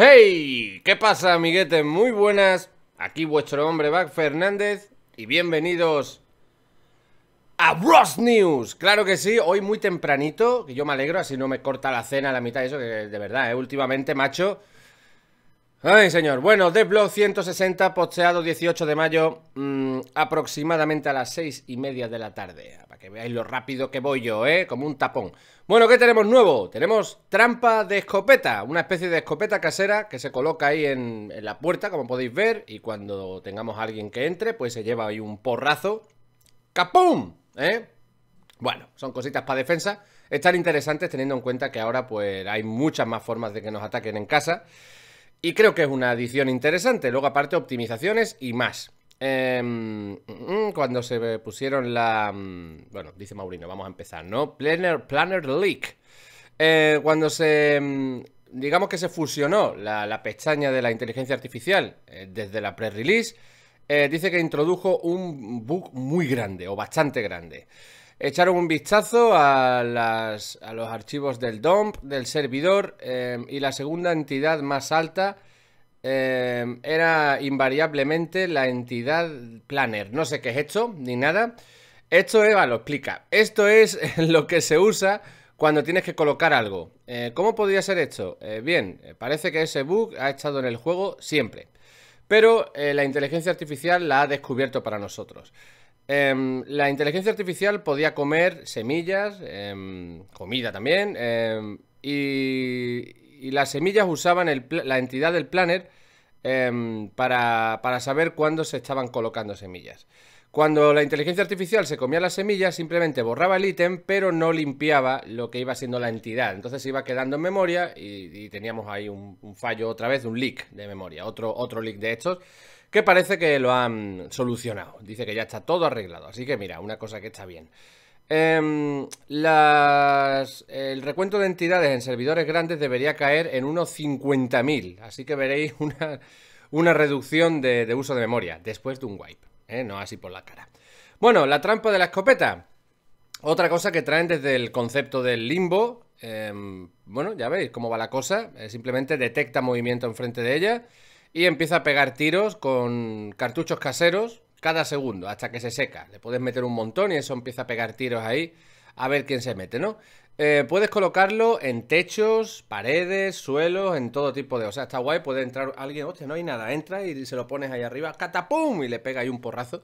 ¡Hey! ¿Qué pasa, amiguetes? Muy buenas. Aquí vuestro hombre Back Fernández y bienvenidos a Bros News. Claro que sí, hoy muy tempranito, que yo me alegro, así no me corta la cena a la mitad de eso, que de verdad, ¿eh? últimamente, macho, Ay, señor. Bueno, blog 160, posteado 18 de mayo, mm, aproximadamente a las 6 y media de la tarde. Ah, para que veáis lo rápido que voy yo, ¿eh? Como un tapón. Bueno, ¿qué tenemos nuevo? Tenemos trampa de escopeta, una especie de escopeta casera que se coloca ahí en, la puerta, como podéis ver, y cuando tengamos a alguien que entre, pues se lleva ahí un porrazo. ¡Capum! ¿Eh? Bueno, son cositas para defensa. Están interesantes teniendo en cuenta que ahora pues hay muchas más formas de que nos ataquen en casa. Y creo que es una adición interesante. Luego, aparte, optimizaciones y más. Em, mm, cuando se pusieron la... Mm, bueno, dice Maurino, vamos a empezar, ¿no? Planner, Planner Leak. Eh, cuando se... Mm, digamos que se fusionó la, pestaña de la inteligencia artificial eh, desde la pre-release, eh, dice que introdujo un bug muy grande o bastante grande echaron un vistazo a, a los archivos del dom del servidor, em, y la segunda entidad más alta em, era invariablemente la entidad planner. No sé qué es esto, ni nada. Esto, Eva, lo explica. Esto es lo que se usa cuando tienes que colocar algo. Eh, ¿Cómo podría ser esto? Eh, bien, eh, parece que ese bug ha estado en el juego siempre. Pero la inteligencia artificial la ha descubierto para nosotros. Em, la inteligencia artificial podía comer semillas, em, comida también, em, y, las semillas usaban la entidad del planner para, saber cuándo se estaban colocando semillas. Cuando la inteligencia artificial se comía las semillas, simplemente borraba el ítem, pero no limpiaba lo que iba siendo la entidad. Entonces iba quedando en memoria y, teníamos ahí un, fallo otra vez, un leak de memoria, otro, otro leak de estos que parece que lo han solucionado. Dice que ya está todo arreglado. Así que mira, una cosa que está bien. Em, el recuento de entidades en servidores grandes debería caer en unos 50.000, así que veréis una, reducción de, uso de memoria después de un wipe, ¿eh? no así por la cara. Bueno, la trampa de la escopeta. Otra cosa que traen desde el concepto del limbo. Em, bueno, ya veis cómo va la cosa. Eh, simplemente detecta movimiento enfrente de ella y empieza a pegar tiros con cartuchos caseros cada segundo hasta que se seca. Le puedes meter un montón y eso empieza a pegar tiros ahí a ver quién se mete, ¿no? Eh, puedes colocarlo en techos, paredes, suelos, en todo tipo de... O sea, está guay, puede entrar alguien, hostia, no hay nada, entra y se lo pones ahí arriba, catapum, y le pega ahí un porrazo.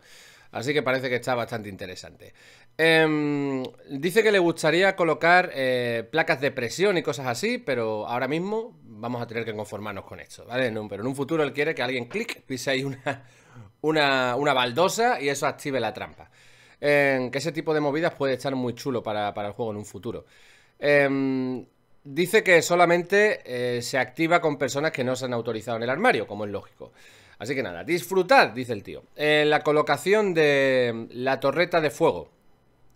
Así que parece que está bastante interesante. Em, dice que le gustaría colocar eh, placas de presión y cosas así, pero ahora mismo vamos a tener que conformarnos con esto, ¿vale? pero en un futuro él quiere que alguien clic pise ahí una, una, baldosa y eso active la trampa. Em, que ese tipo de movidas puede estar muy chulo para, el juego en un futuro. Em, dice que solamente eh, se activa con personas que no se han autorizado en el armario, como es lógico. Así que nada, disfrutad, dice el tío. Eh, la colocación de la torreta de fuego.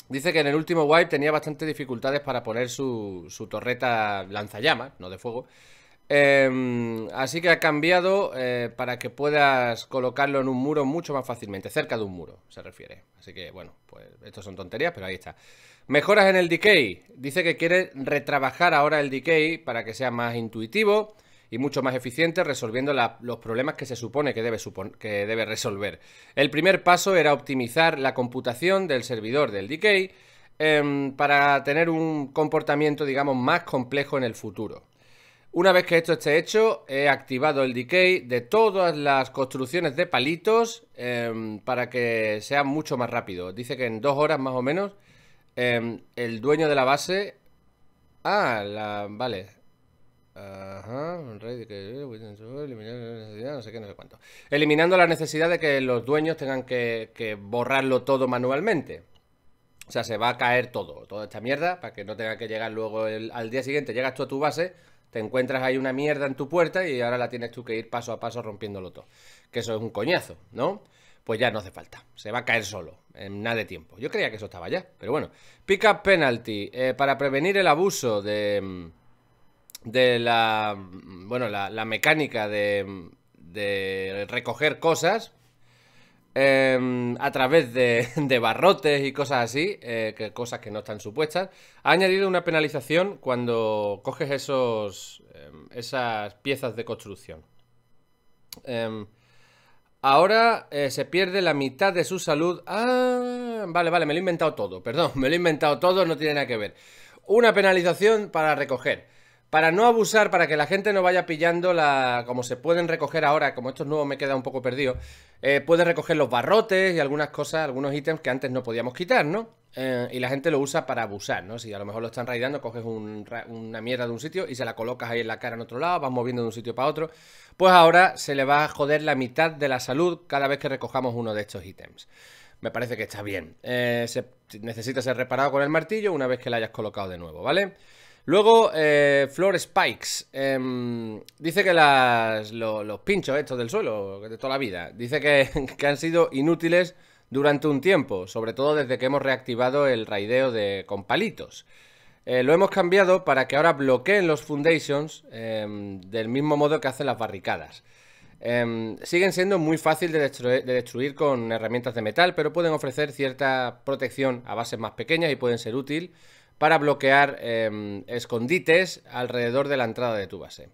Dice que en el último wipe tenía bastantes dificultades para poner su, su torreta lanzallamas, no de fuego, Em, así que ha cambiado eh, para que puedas colocarlo en un muro mucho más fácilmente, cerca de un muro, se refiere. Así que bueno, pues estos son tonterías, pero ahí está. Mejoras en el decay. Dice que quiere retrabajar ahora el decay para que sea más intuitivo y mucho más eficiente resolviendo los problemas que se supone que debe, resolver. El primer paso era optimizar la computación del servidor del decay em, para tener un comportamiento, digamos, más complejo en el futuro. Una vez que esto esté hecho, he activado el decay de todas las construcciones de palitos em, para que sea mucho más rápido. Dice que en dos horas más o menos em, el dueño de la base... Ah, vale. Eliminando la necesidad de que los dueños tengan que, borrarlo todo manualmente. O sea, se va a caer todo, toda esta mierda, para que no tenga que llegar luego al día siguiente, llegas tú a tu base te encuentras ahí una mierda en tu puerta y ahora la tienes tú que ir paso a paso rompiéndolo todo. Que eso es un coñazo, ¿no? Pues ya no hace falta. Se va a caer solo, en nada de tiempo. Yo creía que eso estaba ya, pero bueno. Pick up penalty. Eh, para prevenir el abuso de. Mm, de la. Mm, bueno, la, la mecánica de. Mm, de recoger cosas Em, a través de, barrotes y cosas así, eh, que, cosas que no están supuestas, ha añadido una penalización cuando coges esos, em, esas piezas de construcción. Em, ahora eh, se pierde la mitad de su salud. Ah, vale, vale, me lo he inventado todo, perdón, me lo he inventado todo, no tiene nada que ver. Una penalización para recoger. Para no abusar, para que la gente no vaya pillando la. como se pueden recoger ahora, como estos nuevos me queda un poco perdido, eh, puedes recoger los barrotes y algunas cosas, algunos ítems que antes no podíamos quitar, ¿no? Eh, y la gente lo usa para abusar, ¿no? Si a lo mejor lo están raidando, coges una mierda de un sitio y se la colocas ahí en la cara en otro lado, vas moviendo de un sitio para otro, pues ahora se le va a joder la mitad de la salud cada vez que recojamos uno de estos ítems. Me parece que está bien. Eh, se, necesita ser reparado con el martillo una vez que la hayas colocado de nuevo, ¿vale? vale Luego, eh, Floor Spikes. Em, dice que los pinchos estos del suelo, de toda la vida, dice que, han sido inútiles durante un tiempo, sobre todo desde que hemos reactivado el raideo de, con palitos. Eh, lo hemos cambiado para que ahora bloqueen los foundations em, del mismo modo que hacen las barricadas. Em, siguen siendo muy fácil de destruir, de destruir con herramientas de metal, pero pueden ofrecer cierta protección a bases más pequeñas y pueden ser útil para bloquear em, escondites alrededor de la entrada de tu base.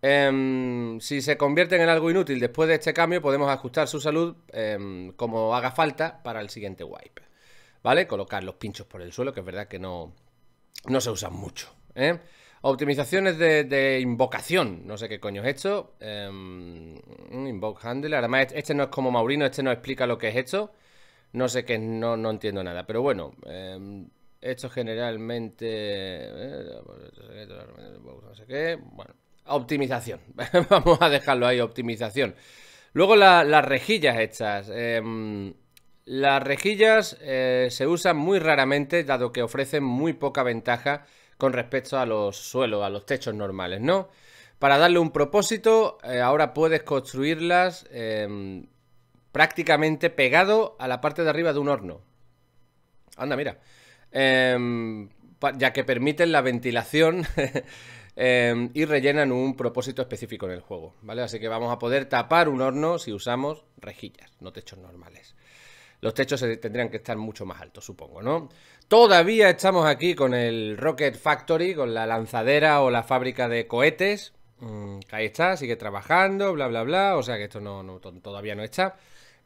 Em, si se convierten en algo inútil después de este cambio, podemos ajustar su salud em, como haga falta para el siguiente wipe. ¿Vale? Colocar los pinchos por el suelo, que es verdad que no, no se usan mucho. ¿eh? Optimizaciones de, invocación. No sé qué coño es esto. invoke handler. Además, este, este no es como Maurino, este no explica lo que es esto. No sé qué, no, no entiendo nada. Pero bueno, esto generalmente. Eh, pues, bueno, optimización. Vamos a dejarlo ahí, optimización. Luego las rejillas estas. Em, las rejillas eh, se usan muy raramente, dado que ofrecen muy poca ventaja con respecto a los suelos, a los techos normales, ¿no? Para darle un propósito, eh, ahora puedes construirlas em, prácticamente pegado a la parte de arriba de un horno. Anda, mira. Em, ya que permiten la ventilación em, y rellenan un propósito específico en el juego, ¿vale? Así que vamos a poder tapar un horno si usamos rejillas, no techos normales. Los techos tendrían que estar mucho más altos, supongo, ¿no? Todavía estamos aquí con el Rocket Factory, con la lanzadera o la fábrica de cohetes. Mm, ahí está, sigue trabajando, bla, bla, bla. O sea que esto no, todavía no está.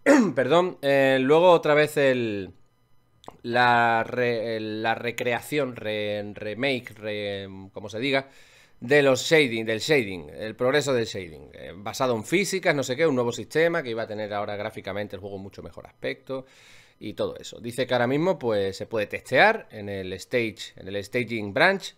Perdón. Eh, luego otra vez el la, recreación, remake, como se diga, de los shading, del shading, el progreso del shading, eh, basado en físicas, no sé qué, un nuevo sistema que iba a tener ahora gráficamente el juego mucho mejor aspecto y todo eso. Dice que ahora mismo pues se puede testear en el stage, en el staging branch.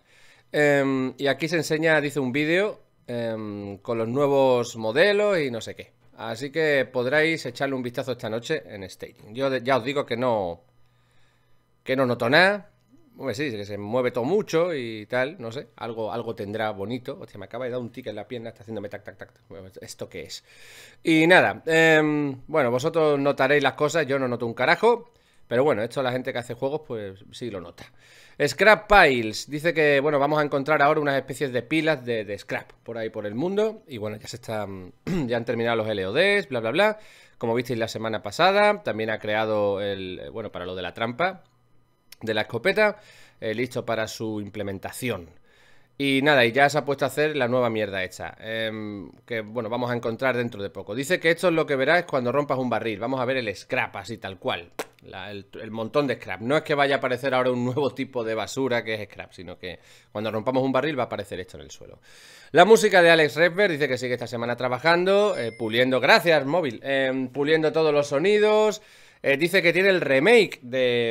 Em, y aquí se enseña, dice un vídeo, em, con los nuevos modelos y no sé qué. Así que podréis echarle un vistazo esta noche en staging. Yo ya os digo que no, que no noto nada. Hombre, sí, que se mueve todo mucho y tal, no sé, algo, algo tendrá bonito. Hostia, me acaba de dar un tique en la pierna, está haciéndome tac, tac, tac. ¿Esto qué es? Y nada, em, bueno, vosotros notaréis las cosas, yo no noto un carajo. Pero bueno, esto la gente que hace juegos, pues sí lo nota. Scrap Piles dice que, bueno, vamos a encontrar ahora unas especies de pilas de, de scrap por ahí por el mundo. Y bueno, ya se están, ya han terminado los LODs, bla, bla, bla. Como visteis la semana pasada, también ha creado el, bueno, para lo de la trampa, de la escopeta, eh, listo para su implementación. Y nada, y ya se ha puesto a hacer la nueva mierda hecha, em, que bueno, vamos a encontrar dentro de poco. Dice que esto es lo que verás cuando rompas un barril, vamos a ver el scrap así tal cual, el, montón de scrap. No es que vaya a aparecer ahora un nuevo tipo de basura que es scrap, sino que cuando rompamos un barril va a aparecer esto en el suelo. La música de Alex Redberg dice que sigue esta semana trabajando, eh, puliendo, gracias móvil, em, puliendo todos los sonidos... Eh, dice que tiene el remake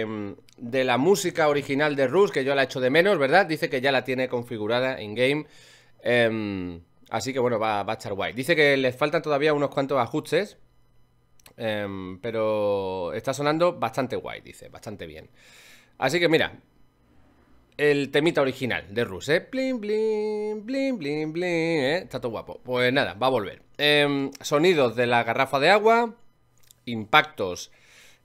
mm, de, la música original de Rus, que yo la he hecho de menos, ¿verdad? Dice que ya la tiene configurada en game em, así que bueno, va, a estar guay. Dice que les faltan todavía unos cuantos ajustes. Em, pero está sonando bastante guay, dice, bastante bien. Así que mira, el temita original de Rus, ¿eh? Blin, blin, blin, blin, ¿eh? Está todo guapo. Pues nada, va a volver. Em, sonidos de la garrafa de agua, impactos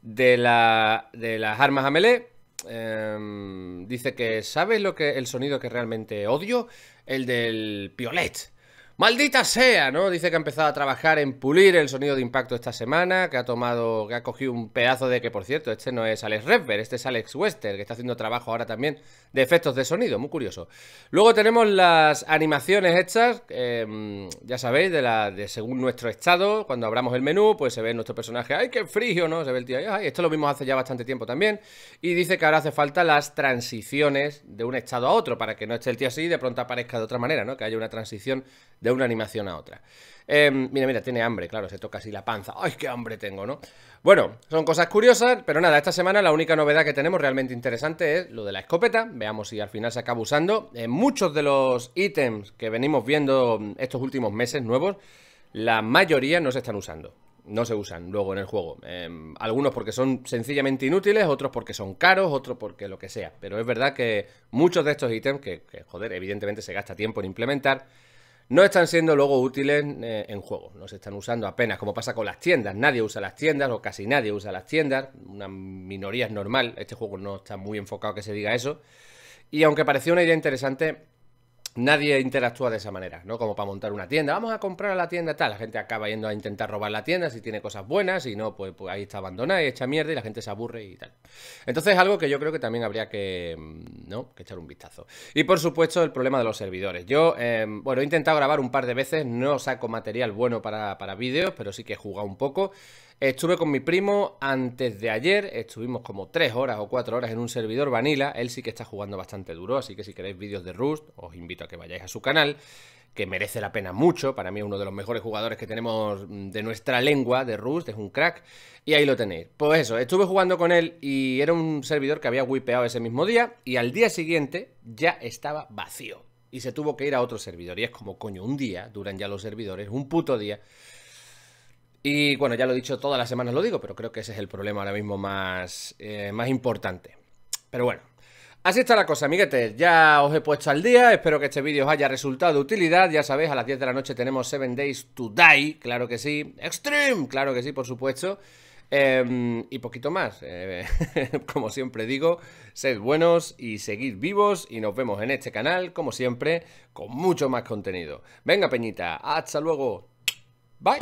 de, la, de las armas a melee. Em, dice que ¿sabes lo que el sonido que realmente odio? El del piolet. Maldita sea, ¿no? Dice que ha empezado a trabajar en pulir el sonido de impacto esta semana, que ha tomado, que ha cogido un pedazo de que, por cierto, este no es Alex Redberg, este es Alex Wester, que está haciendo trabajo ahora también de efectos de sonido, muy curioso. Luego tenemos las animaciones hechas, em, ya sabéis, de, la, de según nuestro estado, cuando abramos el menú, pues se ve nuestro personaje, ¡ay, qué frigio, ¿no? Se ve el tío, ¡ay! Esto lo vimos hace ya bastante tiempo también, y dice que ahora hace falta las transiciones de un estado a otro, para que no esté el tío así y de pronto aparezca de otra manera, ¿no? Que haya una transición de una animación a otra. Em, mira, mira, tiene hambre, claro, se toca así la panza. ¡Ay, qué hambre tengo, ¿no? Bueno, son cosas curiosas, pero nada, esta semana la única novedad que tenemos realmente interesante es lo de la escopeta. Veamos si al final se acaba usando. muchos de los ítems que venimos viendo estos últimos meses nuevos, la mayoría no se están usando. No se usan luego en el juego. Em, algunos porque son sencillamente inútiles, otros porque son caros, otros porque lo que sea. Pero es verdad que muchos de estos ítems, que, que joder, evidentemente se gasta tiempo en implementar, no están siendo luego útiles eh, en juego. No se están usando apenas, como pasa con las tiendas. Nadie usa las tiendas o casi nadie usa las tiendas. Una minoría es normal. Este juego no está muy enfocado que se diga eso. Y aunque parecía una idea interesante, nadie interactúa de esa manera, ¿no? Como para montar una tienda. Vamos a comprar a la tienda tal. La gente acaba yendo a intentar robar la tienda si tiene cosas buenas, y no, pues, pues, ahí está abandonada y echa mierda y la gente se aburre y tal. Entonces es algo que yo creo que también habría que, mm, ¿no? Que echar un vistazo. Y por supuesto el problema de los servidores. Yo, em, bueno, he intentado grabar un par de veces, no saco material bueno para, para vídeos, pero sí que he jugado un poco. Estuve con mi primo antes de ayer, estuvimos como 3 horas o 4 horas en un servidor vanilla, él sí que está jugando bastante duro, así que si queréis vídeos de Rust, os invito que vayáis a su canal, que merece la pena mucho. Para mí es uno de los mejores jugadores que tenemos de nuestra lengua, de rus es un crack. Y ahí lo tenéis. Pues eso, estuve jugando con él y era un servidor que había wipeado ese mismo día y al día siguiente ya estaba vacío. Y se tuvo que ir a otro servidor. Y es como, coño, un día, duran ya los servidores, un puto día. Y bueno, ya lo he dicho todas las semanas, lo digo, pero creo que ese es el problema ahora mismo más, eh, más importante. Pero bueno, Así está la cosa, amiguetes. Ya os he puesto al día. Espero que este vídeo os haya resultado de utilidad. Ya sabéis, a las 10 de la noche tenemos 7 Days to Die. Claro que sí. Extreme. Claro que sí, por supuesto. Em, y poquito más. Eh, como siempre digo, sed buenos y seguid vivos. Y nos vemos en este canal, como siempre, con mucho más contenido. Venga, Peñita. Hasta luego. Bye.